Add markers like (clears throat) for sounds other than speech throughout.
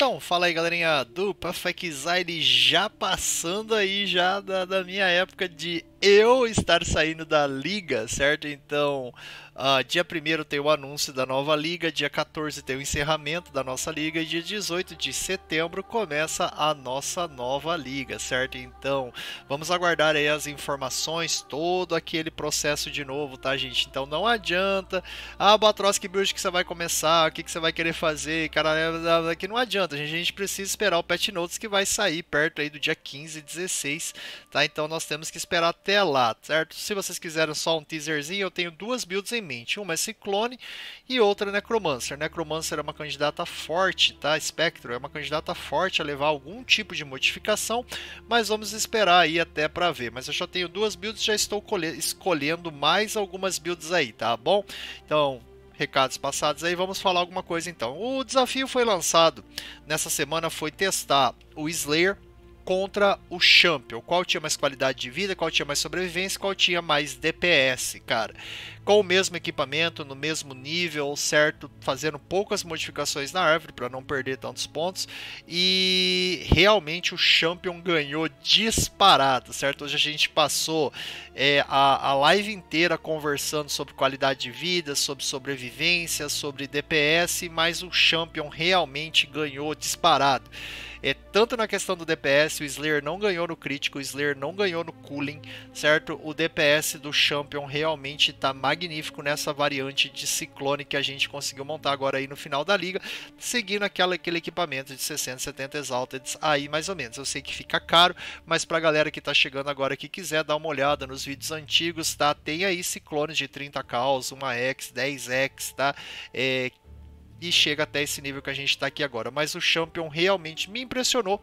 Então, fala aí galerinha do Pathfinder já passando aí já da, da minha época de eu estar saindo da liga, certo? Então, uh, dia 1 tem o anúncio da nova liga, dia 14 tem o encerramento da nossa liga e dia 18 de setembro começa a nossa nova liga, certo? Então, vamos aguardar aí as informações, todo aquele processo de novo, tá, gente? Então, não adianta, ah, que Build que você vai começar, o que, que você vai querer fazer, cara, é, é, que não adianta, a gente, a gente precisa esperar o patch notes que vai sair perto aí do dia 15 e 16, tá? Então, nós temos que esperar até lá, certo? Se vocês quiserem só um teaserzinho, eu tenho duas builds em mente. Uma é Ciclone e outra é Necromancer. Necromancer é uma candidata forte, tá? Spectro é uma candidata forte a levar algum tipo de modificação, mas vamos esperar aí até para ver. Mas eu já tenho duas builds, já estou escolhendo mais algumas builds aí, tá bom? Então, recados passados aí, vamos falar alguma coisa então. O desafio foi lançado nessa semana foi testar o Slayer contra o Champion. Qual tinha mais qualidade de vida, qual tinha mais sobrevivência, qual tinha mais DPS, cara com o mesmo equipamento, no mesmo nível, certo? Fazendo poucas modificações na árvore para não perder tantos pontos. E realmente o Champion ganhou disparado, certo? Hoje a gente passou é, a, a live inteira conversando sobre qualidade de vida, sobre sobrevivência, sobre DPS, mas o Champion realmente ganhou disparado. É, tanto na questão do DPS, o Slayer não ganhou no crítico, o Slayer não ganhou no cooling, certo? O DPS do Champion realmente está magnífico magnífico nessa variante de ciclone que a gente conseguiu montar agora aí no final da liga, seguindo aquela, aquele equipamento de 670 Exalted aí mais ou menos. Eu sei que fica caro, mas para a galera que está chegando agora que quiser dar uma olhada nos vídeos antigos, tá? Tem aí ciclones de 30 caus, 1x, 10x, tá? É, e chega até esse nível que a gente está aqui agora. Mas o Champion realmente me impressionou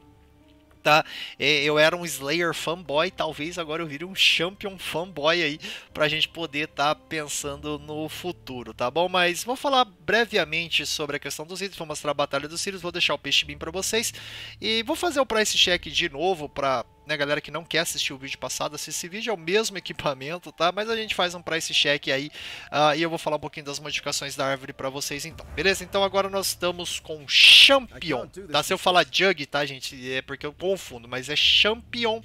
tá? É, eu era um Slayer fanboy, talvez agora eu vire um Champion fanboy aí, pra gente poder estar tá pensando no futuro, tá bom? Mas vou falar brevemente sobre a questão dos itens, vou mostrar a Batalha dos Sirius, vou deixar o peixe bem pra vocês, e vou fazer o price check de novo pra né, galera que não quer assistir o vídeo passado, assiste esse vídeo, é o mesmo equipamento, tá? Mas a gente faz um price check aí uh, e eu vou falar um pouquinho das modificações da árvore para vocês então. Beleza? Então agora nós estamos com Champion, dá tá? Se eu falar Jug, tá, gente? É porque eu confundo, mas é Champion,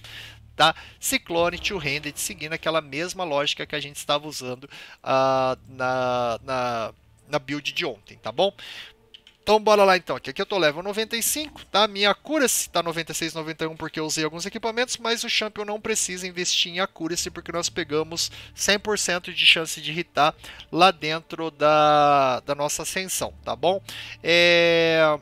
tá? Ciclone to Handed, seguindo aquela mesma lógica que a gente estava usando uh, na, na, na build de ontem, tá bom? Então bora lá então, aqui, aqui eu tô level 95, tá? Minha Accuracy tá 96, 91 porque eu usei alguns equipamentos, mas o Champion não precisa investir em cura se porque nós pegamos 100% de chance de hitar lá dentro da, da nossa ascensão, tá bom? É...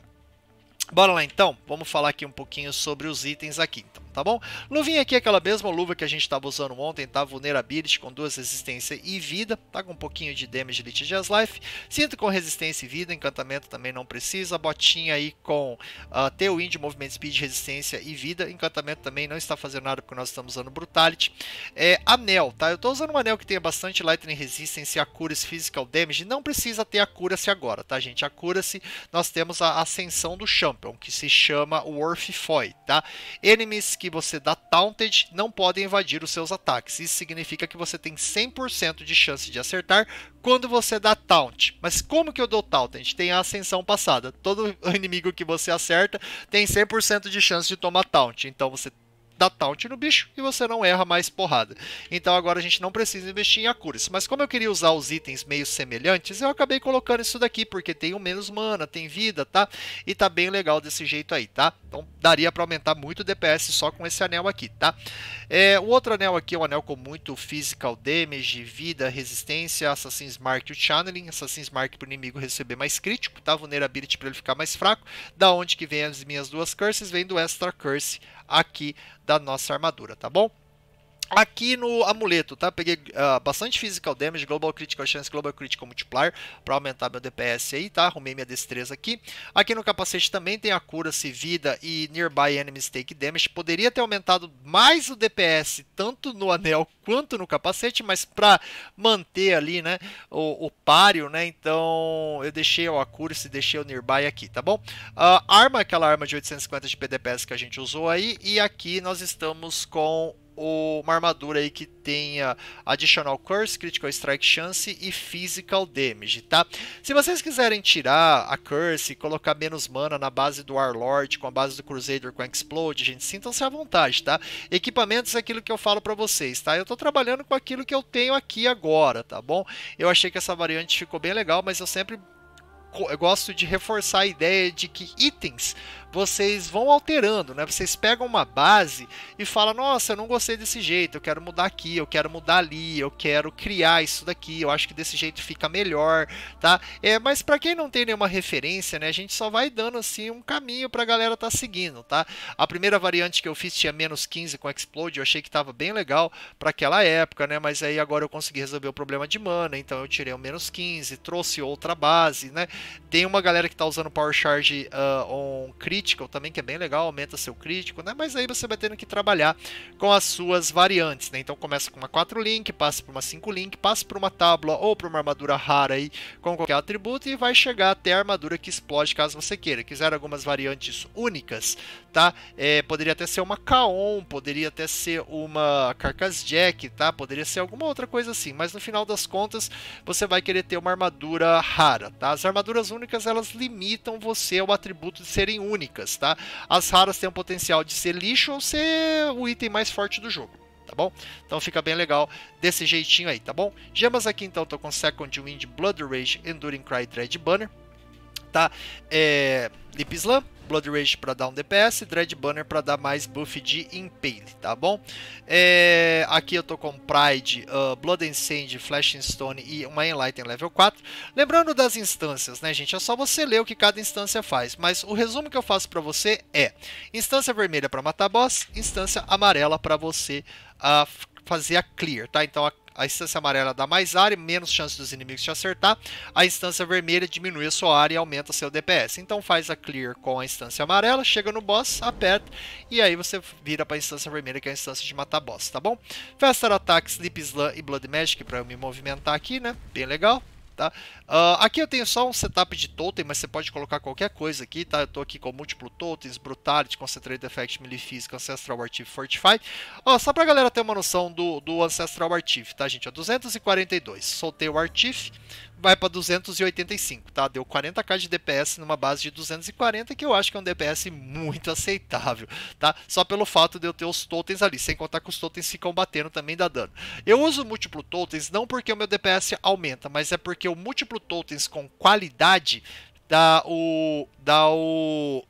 Bora lá então, vamos falar aqui um pouquinho sobre os itens aqui então tá bom? Luvinha aqui é aquela mesma luva que a gente estava usando ontem, tá? Vulnerability com duas resistência e vida, tá? Com um pouquinho de damage Litigious Life. Cinto com resistência e vida, encantamento também não precisa. Botinha aí com uh, ah, wind movimento speed, resistência e vida. Encantamento também não está fazendo nada porque nós estamos usando Brutality. É, anel, tá? Eu estou usando um anel que tenha bastante Lightning Resistance, Accuracy, Physical Damage. Não precisa ter se agora, tá, gente? se nós temos a ascensão do Champion, que se chama Worth Foy, tá? Enemies que que você dá Taunted não podem invadir os seus ataques. Isso significa que você tem 100% de chance de acertar quando você dá Taunt. Mas como que eu dou taunted? tem a ascensão passada. Todo (laughs) inimigo que você acerta tem 100% de chance de tomar Taunt. Então você dá taunt no bicho e você não erra mais porrada. Então agora a gente não precisa investir em Akuris. Mas como eu queria usar os itens meio semelhantes, eu acabei colocando isso daqui, porque tem o menos mana, tem vida, tá? E tá bem legal desse jeito aí, tá? Então daria para aumentar muito o DPS só com esse anel aqui, tá? É, o outro anel aqui é um anel com muito physical damage, vida, resistência, Assassin's Mark e o Channeling. Assassin's Mark para o inimigo receber mais crítico, tá? Vulnerability para ele ficar mais fraco. Da onde que vem as minhas duas curses? Vem do Extra Curse aqui da nossa armadura, tá bom? Aqui no amuleto, tá? Peguei uh, bastante physical damage, global critical chance, global critical multiplier para aumentar meu DPS aí, tá? Arrumei minha destreza aqui. Aqui no capacete também tem a cura-se vida e nearby enemies take damage. Poderia ter aumentado mais o DPS, tanto no anel (laughs) quanto no capacete, mas para manter ali, né, o, o páreo, né? Então, eu deixei o e deixei o nearby aqui, tá bom? Uh, arma, aquela arma de 850 de PDPS que a gente usou aí, e aqui nós estamos com uma armadura aí que tenha Additional Curse, Critical Strike Chance e Physical Damage, tá? Se vocês quiserem tirar a Curse e colocar menos mana na base do Warlord, com a base do Crusader com a Explode, gente, sintam-se à vontade, tá? Equipamentos é aquilo que eu falo para vocês, tá? Eu tô trabalhando com aquilo que eu tenho aqui agora, tá bom? Eu achei que essa variante ficou bem legal, mas eu sempre eu gosto de reforçar a ideia de que itens vocês vão alterando, né? Vocês pegam uma base e falam: "Nossa, eu não gostei desse jeito, eu quero mudar aqui, eu quero mudar ali, eu quero criar isso daqui, eu acho que desse jeito fica melhor", tá? É, mas para quem não tem nenhuma referência, né, a gente só vai dando assim um caminho para a galera tá seguindo, tá? A primeira variante que eu fiz tinha menos 15 com Explode, eu achei que tava bem legal para aquela época, né? Mas aí agora eu consegui resolver o problema de mana, então eu tirei o menos 15, trouxe outra base, né? Tem uma galera que está usando Power Charge uh, on Critical também, que é bem legal, aumenta seu crítico, né? Mas aí você vai tendo que trabalhar com as suas variantes, né? Então começa com uma 4 link, passa para uma 5 link, passa para uma tábua ou para uma armadura rara aí com qualquer atributo e vai chegar até a armadura que explode caso você queira. Quiser algumas variantes únicas, tá? É, poderia até ser uma Kaon, poderia até ser uma Carcass Jack, tá? Poderia ser alguma outra coisa assim, mas no final das contas você vai querer ter uma armadura rara, tá? As armaduras criaturas únicas elas limitam você ao atributo de serem únicas, tá? As raras têm o potencial de ser lixo ou ser o item mais forte do jogo tá bom? Então fica bem legal desse jeitinho aí, tá bom? Gemas aqui então tô com Second Wind, Blood Rage, Enduring Cry, Dread Banner, tá? É, Lip Slam, Blood Rage para dar um DPS, Dread Banner para dar mais buff de Impale, tá bom? É, aqui eu tô com Pride, uh, Blood and Sand, Flashing Stone e uma Enlighten level 4. Lembrando das instâncias, né, gente? É só você ler o que cada instância faz, mas o resumo que eu faço para você é: instância vermelha para matar boss, instância amarela para você uh, fazer a clear, tá? Então a a instância amarela dá mais área, menos chance dos inimigos te acertar. A instância vermelha diminui a sua área e aumenta seu DPS. Então faz a clear com a instância amarela, chega no boss, aperta e aí você vira para a instância vermelha, que é a instância de matar boss, tá bom? Festa ataques, Sleep Slam e Blood Magic para eu me movimentar aqui, né? Bem legal tá? Uh, aqui eu tenho só um setup de totem, mas você pode colocar qualquer coisa aqui, tá? Eu tô aqui com múltiplo totems Brutality, Concentrated Effect, Melee Physical, Ancestral Artifice, Fortify. Ó, só pra galera ter uma noção do, do Ancestral artif tá, gente? Ó, 242. Soltei o artif vai para 285, tá? Deu 40k de DPS numa base de 240, que eu acho que é um DPS muito (laughs) aceitável, tá? Só pelo fato de eu ter os totens ali, sem contar que os totens ficam batendo também dá dano. Eu uso múltiplo totens não porque o meu DPS aumenta, mas é porque o múltiplo totens com qualidade dá o dá o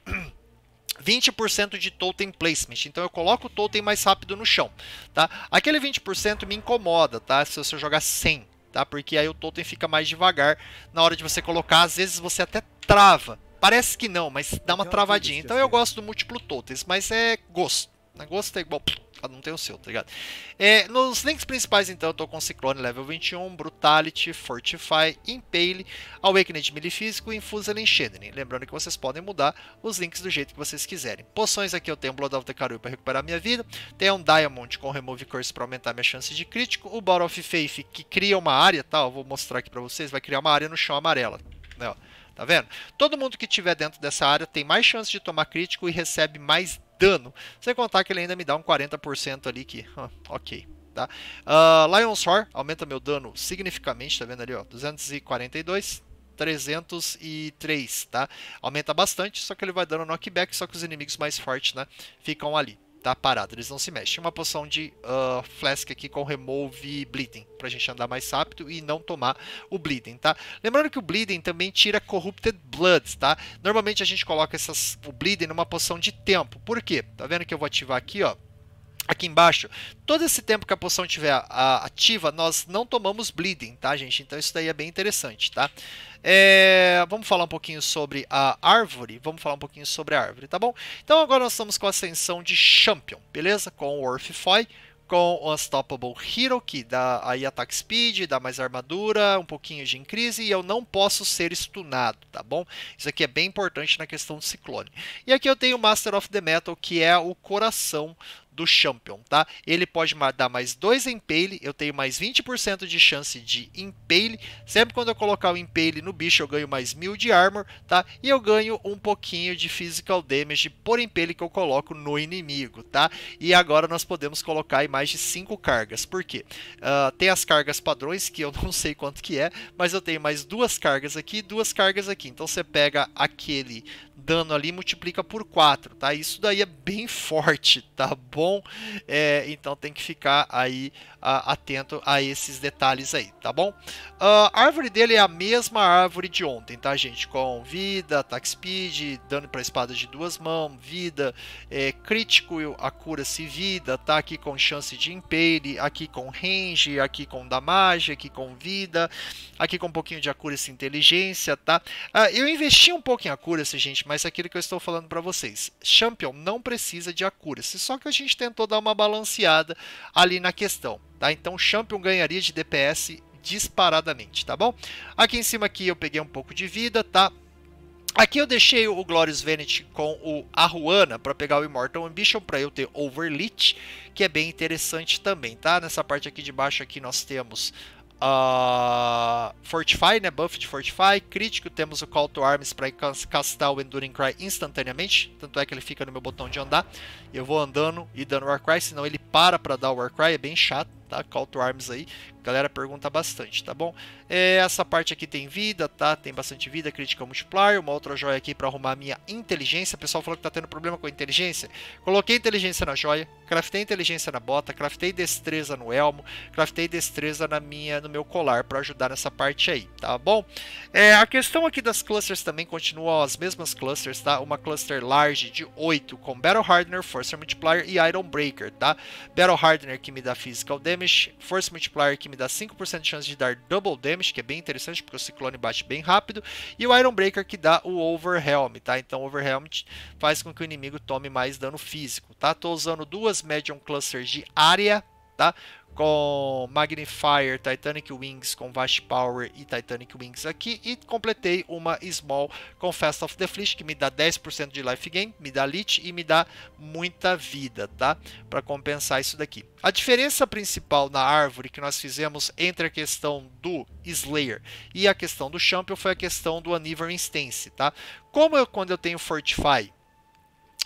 20% (clears throat) de totem placement. Então eu coloco o totem mais rápido no chão, tá? Aquele 20% me incomoda, tá? Se você jogar 100 tá? Porque aí o totem fica mais devagar na hora de você colocar. Às vezes você até trava. Parece que não, mas dá uma travadinha. Então eu gosto do múltiplo totens, mas é gosto. Gosto é igual, cada um tem o seu, tá ligado? É, nos links principais, então, eu tô com Ciclone level 21, Brutality, Fortify, Impale, awakening de Milifísico e Infusel Enchantment. Lembrando que vocês podem mudar os links do jeito que vocês quiserem. Poções aqui eu tenho Blood of the Carol para recuperar minha vida, tem um Diamond com Remove Curse para aumentar minha chance de crítico, o Bower of Faith que cria uma área, tá? Eu vou mostrar aqui para vocês, vai criar uma área no chão amarela, né, ó. Tá vendo? Todo mundo que tiver dentro dessa área tem mais chance de tomar crítico e recebe mais dano. Sem contar que ele ainda me dá um 40% ali que, ok. Tá? Uh, ah, Lion's Roar aumenta meu dano significativamente, tá vendo ali, ó, 242, 303, tá? Aumenta bastante, só que ele vai dando knockback, só que os inimigos mais fortes, né, ficam ali tá parado, eles não se mexem. Uma poção de uh, Flask aqui com Remove Bleeding, pra gente andar mais rápido e não tomar o Bleeding, tá? Lembrando que o Bleeding também tira Corrupted Bloods, tá? Normalmente a gente coloca essas, o Bleeding numa poção de tempo. Por quê? Tá vendo que eu vou ativar aqui, ó aqui embaixo, todo esse tempo que a poção estiver ativa, nós não tomamos bleeding, tá, gente? Então isso daí é bem interessante, tá? É, vamos falar um pouquinho sobre a árvore. Vamos falar um pouquinho sobre a árvore, tá bom? Então agora nós estamos com a ascensão de Champion, beleza? Com o Orphifoy, com o Unstoppable Hero, que dá aí ataque speed, dá mais armadura, um pouquinho de increase, e eu não posso ser stunado, tá bom? Isso aqui é bem importante na questão do ciclone. E aqui eu tenho o Master of the Metal, que é o coração do Champion, tá? Ele pode dar mais 2 Impale, eu tenho mais 20% de chance de Impale. Sempre quando eu colocar o Impale no bicho, eu ganho mais 1000 de Armor, tá? E eu ganho um pouquinho de Physical Damage por Impale que eu coloco no inimigo, tá? E agora nós podemos colocar aí mais de 5 cargas, por quê? Uh, tem as cargas padrões, que eu (laughs) não sei quanto que é, mas eu tenho mais duas cargas aqui e duas cargas aqui. Então você pega aquele dano ali e multiplica por 4, tá? Isso daí é bem (laughs) forte, tá bom? bom? É, então tem que ficar aí a, atento a esses detalhes aí, tá bom? Ah, a árvore dele é a mesma árvore de ontem, tá, gente? Com vida, attack speed, dano para espada de duas mãos, vida, é, crítico, a cura-se vida, tá? Aqui com chance de impele, aqui com range, aqui com damage, aqui com vida, aqui com um pouquinho de acura-se inteligência, tá? Ah, eu investi um pouco em acura-se, gente, mas é aquilo que eu estou falando para vocês. Champion não precisa de acura-se, só que a gente tentou dar uma balanceada ali na questão. Tá? Então, o Champion ganharia de DPS disparadamente, tá bom? Aqui em cima aqui eu peguei um pouco de vida, tá? Aqui eu deixei o Glorious Venet com o Aruana para pegar o Immortal Ambition para eu ter Overleach, que é bem interessante também, tá? Nessa parte aqui de baixo aqui nós temos Uh, Fortify, né? Buff de Fortify. Crítico, temos o Call to Arms para castar o Enduring Cry instantaneamente. Tanto é que ele fica no meu botão de andar. Eu vou andando e dando Warcry, senão ele para para dar o Warcry, é bem chato tá? Call to Arms aí, galera pergunta bastante, tá bom? É, essa parte aqui tem vida, tá? Tem bastante vida, crítica multiplier, uma outra joia aqui para arrumar a minha inteligência. O pessoal falou que tá tendo problema com a inteligência. Coloquei inteligência na joia, craftei inteligência na bota, craftei destreza no elmo, craftei destreza na minha, no meu colar para ajudar nessa parte aí, tá bom? É, a questão aqui das clusters também continua as mesmas clusters, tá? Uma cluster large de 8 com Battle Hardener, Force Multiplier e Iron Breaker, tá? Battle Hardener que me dá physical damage, Damage, Force Multiplier, que me dá 5% de chance de dar Double Damage, que é bem interessante, porque o Ciclone bate bem rápido. E o Iron Breaker, que dá o Overhelm, tá? Então, o Overhelm faz com que o inimigo tome mais dano físico, tá? Tô usando duas Medium Clusters de área, tá? Com Magnifier, Titanic Wings com Vash Power e Titanic Wings aqui. E completei uma Small com Fast of the Fleet, que me dá 10% de life gain, me dá Lich e me dá muita vida, tá? Para compensar isso daqui. A diferença principal na árvore que nós fizemos entre a questão do Slayer e a questão do Champion foi a questão do Anivering Stance, tá? Como eu, quando eu tenho Fortify,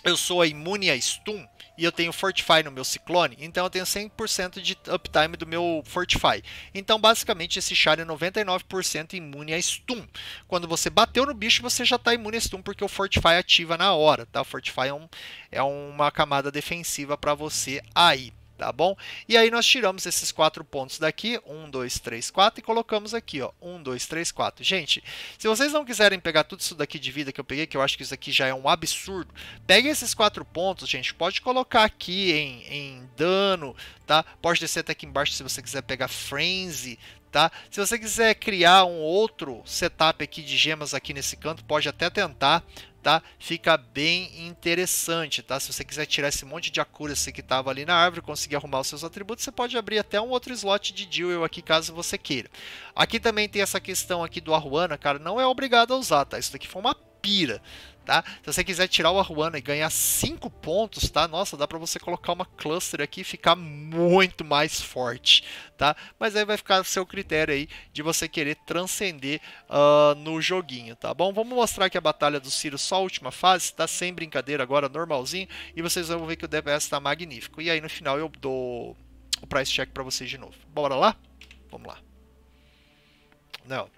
eu sou imune a Stun, e eu tenho Fortify no meu Ciclone, então eu tenho 100% de uptime do meu Fortify. Então, basicamente, esse char é 99% imune a stun. Quando você bateu no bicho, você já está imune a stun, porque o Fortify ativa na hora, tá? O Fortify é, um, é uma camada defensiva para você aí tá bom? E aí nós tiramos esses quatro pontos daqui, 1, 2, 3, 4, e colocamos aqui, ó, 1, 2, 3, 4. Gente, se vocês não quiserem pegar tudo isso daqui de vida que eu peguei, que eu acho que isso aqui já é um absurdo, peguem esses quatro pontos, gente, pode colocar aqui em, em dano, tá? Pode descer até aqui embaixo se você quiser pegar frenzy, Tá? Se você quiser criar um outro setup aqui de gemas aqui nesse canto, pode até tentar, tá? Fica bem interessante, tá? Se você quiser tirar esse monte de accuracy que estava ali na árvore, conseguir arrumar os seus atributos, você pode abrir até um outro slot de Jewel aqui, caso você queira. Aqui também tem essa questão aqui do Arruana, cara, não é obrigado a usar, tá? Isso daqui foi uma pira, Tá? Se você quiser tirar o Arwana e ganhar 5 pontos, tá? Nossa, dá para você colocar uma cluster aqui e ficar muito mais forte, tá? Mas aí vai ficar o seu critério aí de você querer transcender uh, no joguinho, tá bom? Vamos mostrar aqui a batalha do Ciro só a última fase, tá? Sem brincadeira agora, normalzinho, e vocês vão ver que o DPS tá magnífico. E aí no final eu dou o price check para vocês de novo. Bora lá? Vamos lá. Não.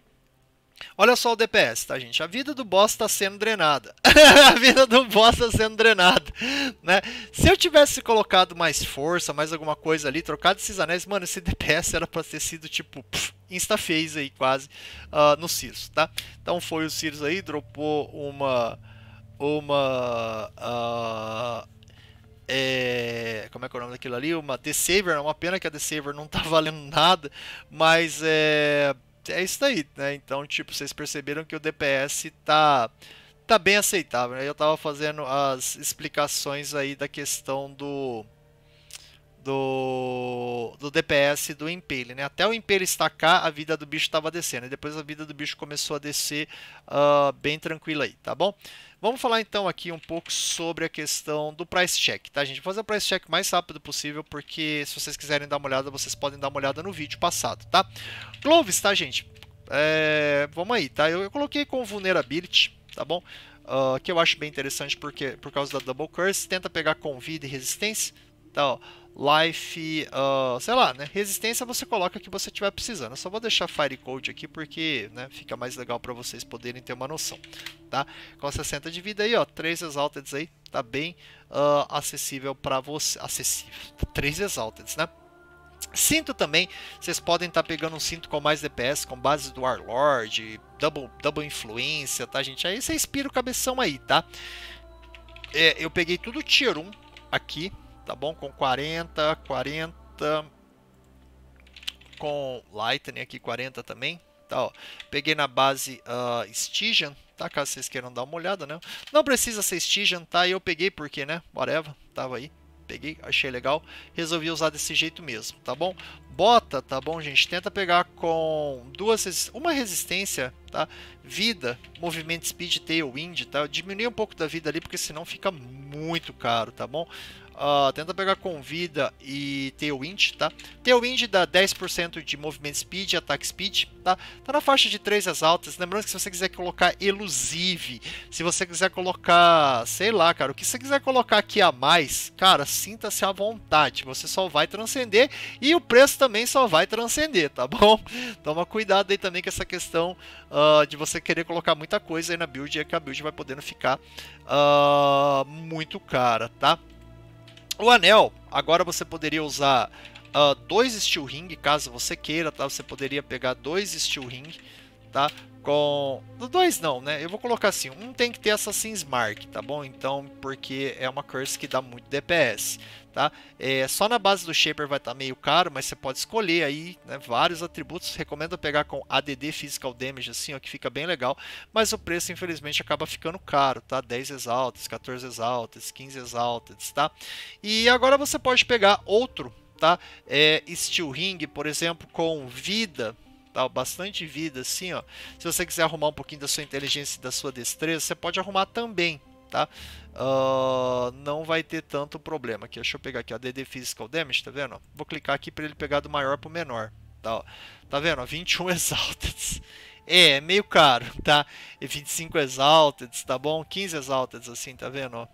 Olha só o DPS, tá, gente? A vida do boss está sendo drenada. (laughs) a vida do boss está sendo drenada, né? Se eu tivesse colocado mais força, mais alguma coisa ali, trocado esses anéis, mano, esse DPS era para ter sido tipo insta-phase aí quase uh, no Sirius, tá? Então foi o Sirius aí, dropou uma. Uma. Uh, é, como é que é o nome daquilo ali? Uma Deceiver, É né? uma pena que a Deceiver não tá (laughs) valendo nada, mas é é isso daí, né? Então, tipo, vocês perceberam que o DPS tá, tá bem aceitável. Né? Eu tava fazendo as explicações aí da questão do do, do DPS do Impele, né? Até o Impele estacar, a vida do bicho estava descendo. E depois a vida do bicho começou a descer uh, bem tranquila aí, tá bom? Vamos falar então aqui um pouco sobre a questão do price check, tá gente? Vou fazer o price check mais rápido possível, porque se vocês quiserem dar uma olhada, vocês podem dar uma olhada no vídeo passado, tá? Gloves, tá gente? É, vamos aí, tá? Eu, eu coloquei com vulnerability, tá bom? Uh, que eu acho bem interessante porque, por causa da Double Curse, tenta pegar com vida e resistência, então, life, uh, sei lá, né? Resistência você coloca que você estiver precisando. Eu só vou deixar Fire Code aqui porque né, fica mais legal para vocês poderem ter uma noção, tá? Com 60 de vida aí, ó, 3 Exalteds aí, tá bem uh, acessível para você. Acessível, 3 (laughs) Exalteds, né? Cinto também, vocês podem estar tá pegando um cinto com mais DPS, com base do Warlord, double, double influência, tá gente? Aí você inspira o cabeção aí, tá? É, eu peguei tudo tier 1 aqui, tá bom? Com 40, 40, com Lightning aqui 40 também, tá? Ó. Peguei na base uh, Stygian, tá? Caso vocês queiram dar uma olhada, né? Não precisa ser Stygian, tá? Eu peguei porque, né? Whatever, tava aí. Peguei, achei legal, resolvi usar desse jeito mesmo, tá bom? bota, tá bom, gente? Tenta pegar com duas, uma resistência, tá? Vida, movimento speed, wind tá? Diminuir um pouco da vida ali, porque senão fica muito caro, tá bom? Uh, tenta pegar com vida e tailwind, tá? Tailwind dá 10% de movimento speed, ataque speed, tá? Tá na faixa de 3 as altas. Lembrando que se você quiser colocar elusive, se você quiser colocar, sei lá, cara, o que você quiser colocar aqui a mais, cara, sinta-se à vontade. Você só vai transcender e o preço também tá também só vai transcender, tá (laughs) bom? Toma cuidado aí também com essa questão uh, de você querer colocar muita coisa aí na build e é que a build vai podendo ficar uh, muito cara, tá? O anel, agora você poderia usar uh, dois steel ring, caso você queira, tá? Você poderia pegar dois steel ring, tá? com. Dois não, né? Eu vou colocar assim: um tem que ter Assassin's Mark, tá bom? Então, porque é uma curse que dá muito DPS, tá? É, só na base do Shaper vai estar tá meio caro, mas você pode escolher aí né, vários atributos. Recomendo pegar com ADD Physical Damage, assim, ó, que fica bem legal. Mas o preço, infelizmente, acaba ficando caro, tá? 10 exaltas, 14 exaltas, 15 exaltas, tá? E agora você pode pegar outro, tá? É, Steel Ring, por exemplo, com vida tal, bastante vida, assim, ó. Se você quiser arrumar um pouquinho da sua inteligência e da sua destreza, você pode arrumar também, tá? Uh, não vai ter tanto problema aqui. Deixa eu pegar aqui, ó, DD Physical Damage, tá vendo? Vou clicar aqui para ele pegar do maior pro menor, tá? Ó. Tá vendo? 21 (laughs) Exalted. É, é, meio caro, tá? E 25 Exalted, tá bom? 15 Exalted, assim, tá vendo? Ó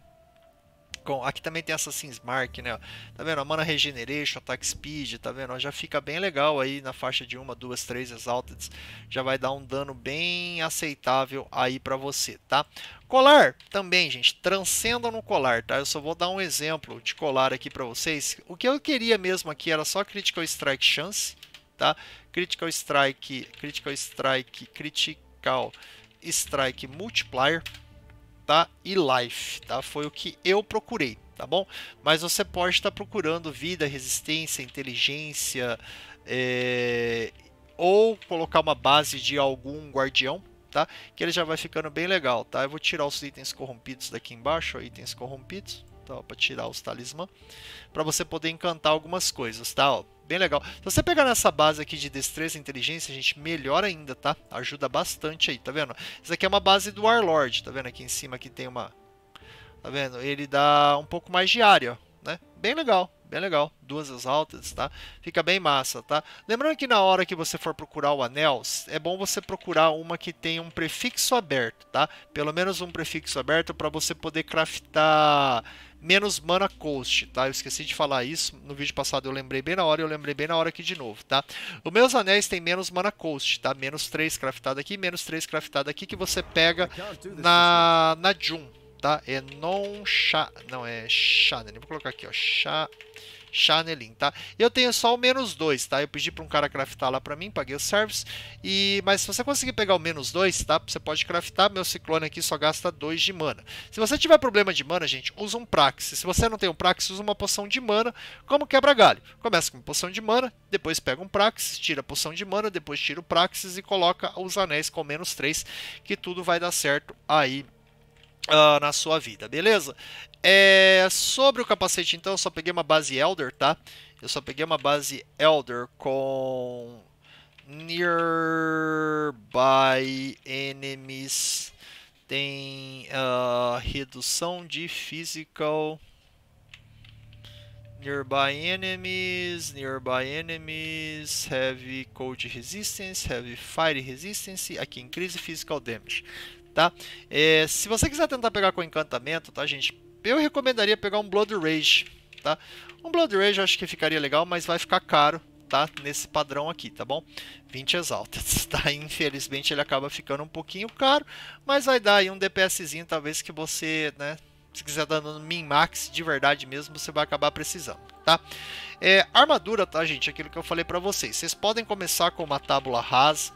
com. Aqui também tem Assassin's Mark, né? Tá vendo? A mana regeneration, attack speed, tá vendo? Já fica bem legal aí na faixa de uma, duas, três exalted. Já vai dar um dano bem aceitável aí para você, tá? Colar também, gente, transcenda no colar, tá? Eu só vou dar um exemplo de colar aqui para vocês. O que eu queria mesmo aqui era só critical strike chance, tá? Critical strike, critical strike, critical strike multiplier, tá? E life, tá? Foi o que eu procurei, tá bom? Mas você pode estar procurando vida, resistência, inteligência, é... ou colocar uma base de algum guardião, tá? Que ele já vai ficando bem legal, tá? Eu vou tirar os itens corrompidos daqui embaixo, ó, itens corrompidos, tá? Para tirar os talismã, para você poder encantar algumas coisas, tá? Ó, bem legal. Se você pegar nessa base aqui de destreza e inteligência, gente, melhor ainda, tá? Ajuda bastante aí, tá vendo? Isso aqui é uma base do Warlord, tá vendo? Aqui em cima que tem uma... Tá vendo? Ele dá um pouco mais de área, né? Bem legal, bem legal. Duas exaltas, tá? Fica bem massa, tá? Lembrando que na hora que você for procurar o anel, é bom você procurar uma que tem um prefixo aberto, tá? Pelo menos um prefixo aberto para você poder craftar menos mana cost, tá? Eu esqueci de falar isso no vídeo passado, eu lembrei bem na hora, eu lembrei bem na hora aqui de novo, tá? Os meus anéis têm menos mana cost, tá? Menos 3 craftado aqui, menos 3 craftado aqui que você pega na na Jun, tá? É non Sha, não é chá, nem vou colocar aqui, ó, chá Chanelin, tá? Eu tenho só o menos 2, tá? Eu pedi para um cara craftar lá para mim, paguei o service. E... Mas se você conseguir pegar o menos 2, tá? Você pode craftar. Meu ciclone aqui só gasta 2 de mana. Se você tiver problema de mana, gente, usa um Praxis. Se você não tem um Praxis, usa uma poção de mana como quebra-galho. Começa com uma poção de mana, depois pega um Praxis, tira a poção de mana, depois tira o Praxis e coloca os anéis com menos 3, que tudo vai dar certo aí uh, na sua vida, beleza? É, sobre o capacete, então, eu só peguei uma base Elder, tá? Eu só peguei uma base Elder com Nearby Enemies tem uh, redução de physical. Nearby enemies, nearby enemies, heavy cold resistance, heavy fire resistance, aqui increase physical damage tá? É, se você quiser tentar pegar com encantamento, tá, gente? Eu recomendaria pegar um Blood Rage, tá? Um Blood Rage eu acho que ficaria legal, mas vai ficar caro, tá? Nesse padrão aqui, tá bom? 20 Exalted, (laughs) tá? Infelizmente ele acaba ficando um pouquinho caro, mas vai dar aí um DPSzinho, talvez que você, né? Se quiser dando min max de verdade mesmo, você vai acabar precisando, tá? É, armadura, tá, gente? Aquilo que eu falei para vocês. Vocês podem começar com uma tábula rasa,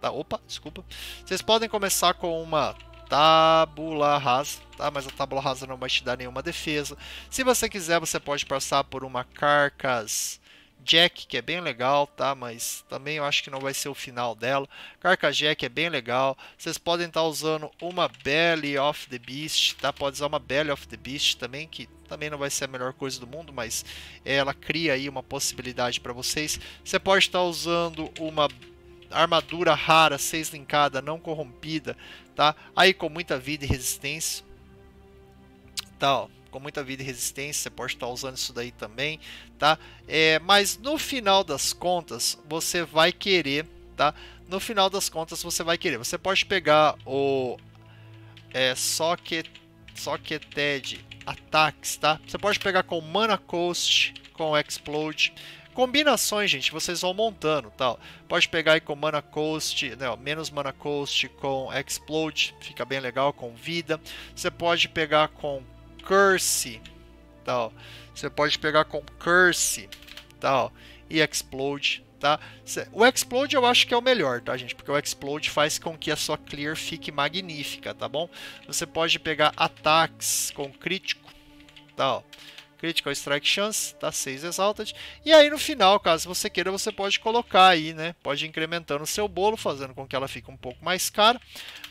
Tá, opa, desculpa. Vocês podem começar com uma tabula rasa, tá? Mas a tabula rasa não vai te dar nenhuma defesa. Se você quiser, você pode passar por uma carcas jack, que é bem legal, tá? Mas também eu acho que não vai ser o final dela. Carcas jack é bem legal. Vocês podem estar tá usando uma belly of the beast, tá? Pode usar uma belly of the beast também, que também não vai ser a melhor coisa do mundo, mas ela cria aí uma possibilidade para vocês. Você pode estar tá usando uma armadura rara, 6 linkada, não corrompida, tá? Aí com muita vida e resistência, tá? Ó, com muita vida e resistência, você pode estar usando isso daí também, tá? É, mas no final das contas, você vai querer, tá? No final das contas, você vai querer. Você pode pegar o é, Socket, Socketed Attacks, tá? Você pode pegar com Mana Coast, com Explode, combinações, gente, vocês vão montando tal. Pode pegar aí com Mana Coast, não, né, menos Mana Coast com Explode, fica bem legal, com Vida. Você pode pegar com Curse, tal. Você pode pegar com Curse, tal, e Explode, tá? O Explode eu acho que é o melhor, tá, gente? Porque o Explode faz com que a sua clear fique magnífica, tá bom? Você pode pegar ataques com crítico, tal. Tá, Critical Strike Chance, tá 6 Exalted. E aí no final, caso você queira, você pode colocar aí, né? Pode ir incrementando o seu bolo, fazendo com que ela fique um pouco mais cara,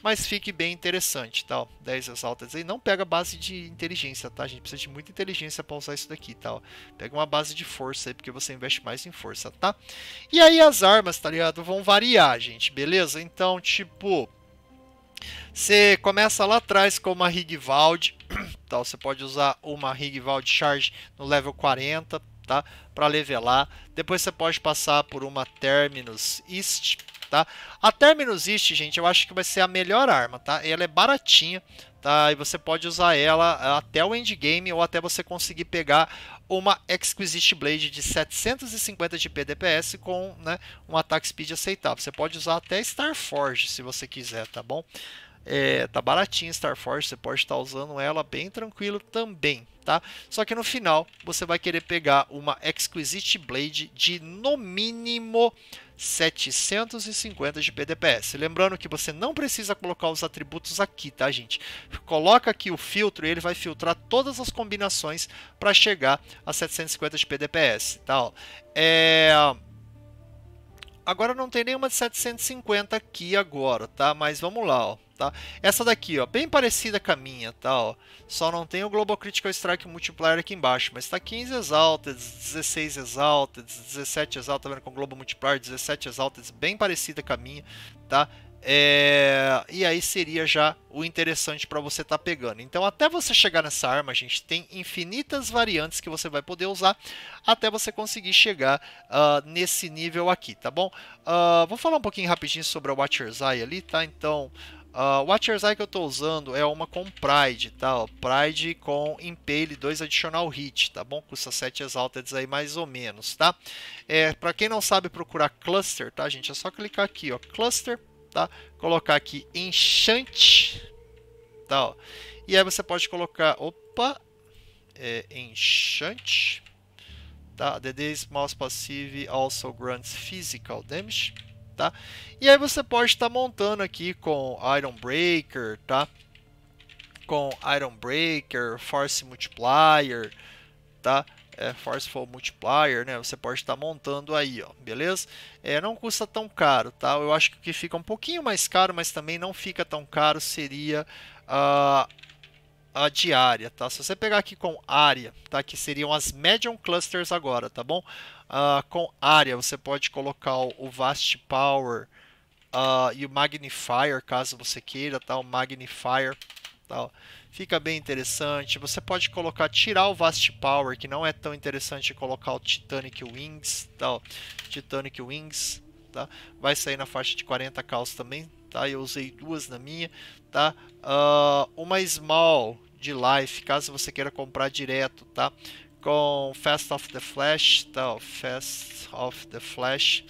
mas fique bem interessante, tá? Ó, 10 Exalted aí. Não pega base de inteligência, tá? A gente precisa de muita inteligência para usar isso daqui, tá? Ó, pega uma base de força aí, porque você investe mais em força, tá? E aí as armas, tá ligado? Vão variar, gente, beleza? Então, tipo... Você começa lá atrás com uma Rigvald, tá? (clears throat) Você pode usar uma Rigvald Charge no level 40, tá? Para levelar. Depois você pode passar por uma Terminus East, tá? A Terminus East, gente, eu acho que vai ser a melhor arma, tá? Ela é baratinha, tá? E você pode usar ela até o endgame ou até você conseguir pegar uma Exquisite Blade de 750 de PDPS com né, um ataque speed aceitável. Você pode usar até Starforge se você quiser, tá bom? É, tá baratinho Starforge, você pode estar usando ela bem tranquilo também, tá? Só que no final você vai querer pegar uma Exquisite Blade de no mínimo 750 de PDPS, Lembrando que você não precisa colocar os atributos aqui, tá, gente? Coloca aqui o filtro e ele vai filtrar todas as combinações para chegar a 750 de PDPS, tá? Ó. É... Agora não tem nenhuma de 750 aqui agora, tá? Mas vamos lá, ó tá? Essa daqui, ó, bem parecida com a minha, tá? Ó, só não tem o Global Critical Strike Multiplier aqui embaixo, mas tá 15 Exalted, 16 Exalted, 17 Exalted, tá vendo com o Global Multiplier, 17 Exalted, bem parecida com a minha, tá? É, e aí seria já o interessante para você estar tá pegando. Então, até você chegar nessa arma, a gente tem infinitas variantes que você vai poder usar até você conseguir chegar uh, nesse nível aqui, tá bom? Uh, vou falar um pouquinho rapidinho sobre a Watcher's Eye ali, tá? Então, Uh, o Watcher's Eye que eu estou usando é uma com Pride, tá? Pride com Impale 2 Additional Hit, tá bom? Custa 7 Exalted aí mais ou menos, tá? É, Para quem não sabe procurar Cluster, tá, gente? É só clicar aqui, ó, Cluster, tá? Colocar aqui Enchant, tá? Ó. E aí você pode colocar, opa, é, Enchant, tá? The Day's Mouse Passive also grants physical damage tá? E aí você pode estar tá montando aqui com Iron Breaker, tá? Com Iron Breaker, Force Multiplier, tá? É, Forceful Multiplier, né? Você pode estar tá montando aí, ó, beleza? É, não custa tão caro, tá? Eu acho que o que fica um pouquinho mais caro, mas também não fica tão caro, seria a... a diária, tá? Se você pegar aqui com área, tá? Que seriam as medium clusters agora, tá bom? uh, com área. Você pode colocar o Vast Power uh, e o Magnifier, caso você queira, tá? o Magnifier. Tal. Fica bem interessante. Você pode colocar, tirar o Vast Power, que não é tão interessante colocar o Titanic Wings, tal. Titanic Wings, tá? Vai sair na faixa de 40 caos também, tá? Eu usei duas na minha, tá? Uh, uma Small de Life, caso você queira comprar direto, tá? com Fast of the Flash, tá, ó, Fast of the Flash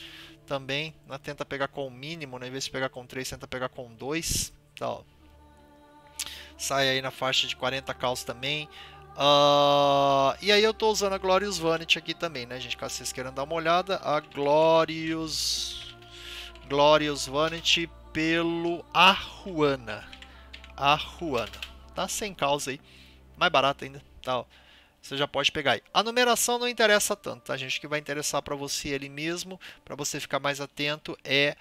também, né, tenta pegar com o mínimo, né, em vez de pegar com 3, tenta pegar com 2, tá, ó. sai aí na faixa de 40 caos também. Uh, e aí eu estou usando a Glorious Vanity aqui também, né, gente? Caso vocês queiram dar uma olhada, a Glorious, Glorious Vanity pelo Arruana. Arruana. Tá sem causa aí. Mais barato ainda. Tá, ó você já pode pegar aí. A numeração não interessa tanto, tá, gente? O que vai interessar para você ele mesmo, para você ficar mais atento, é...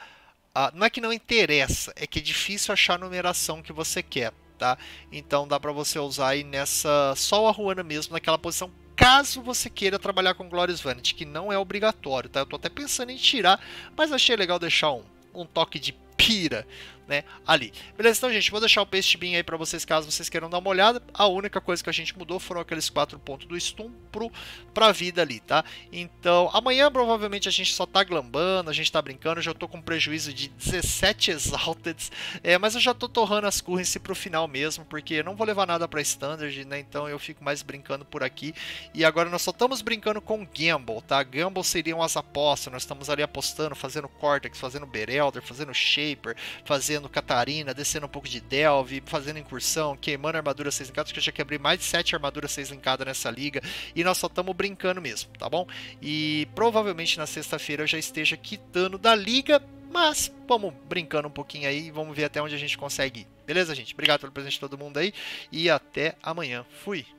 A... Não é que não interessa, é que é difícil achar a numeração que você quer, tá? Então dá para você usar aí nessa... Só a Ruana mesmo, naquela posição caso você queira trabalhar com Glorious Vanity, que não é obrigatório, tá? Eu tô até pensando em tirar, mas achei legal deixar um, um toque de pira né, ali. Beleza, então, gente, vou deixar o paste bin aí para vocês, caso vocês queiram dar uma olhada. A única coisa que a gente mudou foram aqueles quatro pontos do Stum pro pra vida ali, tá? Então, amanhã provavelmente a gente só tá glambando, a gente tá brincando, já tô com um prejuízo de 17 (laughs) Exalted, é, mas eu já tô torrando as currency pro final mesmo, porque eu não vou levar nada para Standard, né? Então eu fico mais brincando por aqui. E agora nós só estamos brincando com Gamble, tá? Gamble seriam as apostas, nós estamos ali apostando, fazendo Cortex, fazendo Berelder, fazendo Shaper, fazendo descendo Catarina, descendo um pouco de Delve, fazendo incursão, queimando armaduras 6 linkadas, que eu já quebrei mais de 7 armaduras 6 linkadas nessa liga, e nós só estamos brincando mesmo, tá bom? E provavelmente na sexta-feira eu já esteja quitando da liga, mas vamos brincando um pouquinho aí e vamos ver até onde a gente consegue ir. Beleza, gente? Obrigado pelo presente de todo mundo aí e até amanhã. Fui!